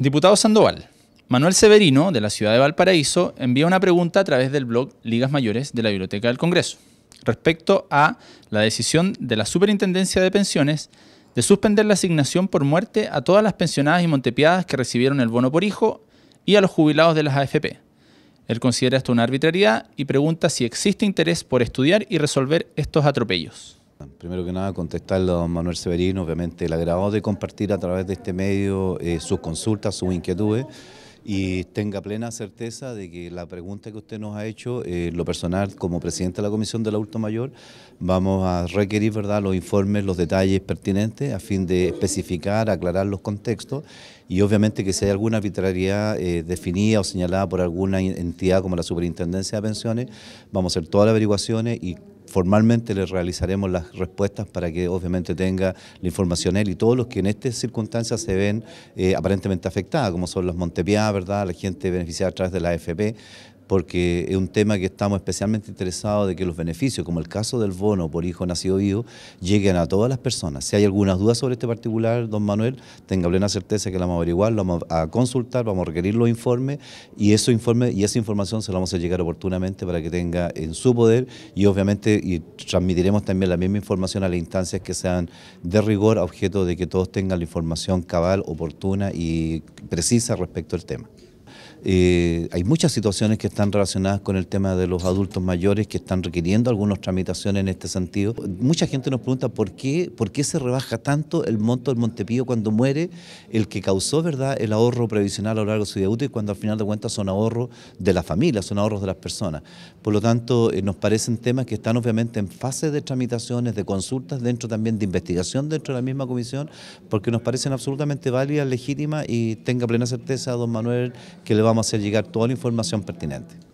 Diputado Sandoval, Manuel Severino, de la ciudad de Valparaíso, envía una pregunta a través del blog Ligas Mayores de la Biblioteca del Congreso respecto a la decisión de la Superintendencia de Pensiones de suspender la asignación por muerte a todas las pensionadas y montepiadas que recibieron el bono por hijo y a los jubilados de las AFP. Él considera esto una arbitrariedad y pregunta si existe interés por estudiar y resolver estos atropellos. Primero que nada, contestarle a don Manuel Severino, obviamente el agrado de compartir a través de este medio eh, sus consultas, sus inquietudes y tenga plena certeza de que la pregunta que usted nos ha hecho, eh, lo personal como presidente de la Comisión del Adulto Mayor, vamos a requerir ¿verdad? los informes, los detalles pertinentes a fin de especificar, aclarar los contextos y obviamente que si hay alguna arbitrariedad eh, definida o señalada por alguna entidad como la Superintendencia de Pensiones, vamos a hacer todas las averiguaciones y formalmente le realizaremos las respuestas para que obviamente tenga la información él y todos los que en estas circunstancias se ven eh, aparentemente afectados, como son los Montepiá, ¿verdad? la gente beneficiada a través de la AFP, porque es un tema que estamos especialmente interesados de que los beneficios, como el caso del bono por hijo nacido vivo, lleguen a todas las personas. Si hay algunas dudas sobre este particular, don Manuel, tenga plena certeza que la vamos a averiguar, la vamos a consultar, vamos a requerir los informes y, eso informe y esa información se la vamos a llegar oportunamente para que tenga en su poder y obviamente transmitiremos también la misma información a las instancias que sean de rigor a objeto de que todos tengan la información cabal, oportuna y precisa respecto al tema. Eh, hay muchas situaciones que están relacionadas con el tema de los adultos mayores que están requiriendo algunas tramitaciones en este sentido. Mucha gente nos pregunta por qué, por qué se rebaja tanto el monto del Montepío cuando muere el que causó ¿verdad? el ahorro previsional a lo largo de su vida útil, cuando al final de cuentas son ahorros de la familia, son ahorros de las personas. Por lo tanto, eh, nos parecen temas que están obviamente en fase de tramitaciones, de consultas dentro también de investigación dentro de la misma comisión, porque nos parecen absolutamente válidas, legítimas y tenga plena certeza, don Manuel, que le va vamos a hacer llegar toda la información pertinente.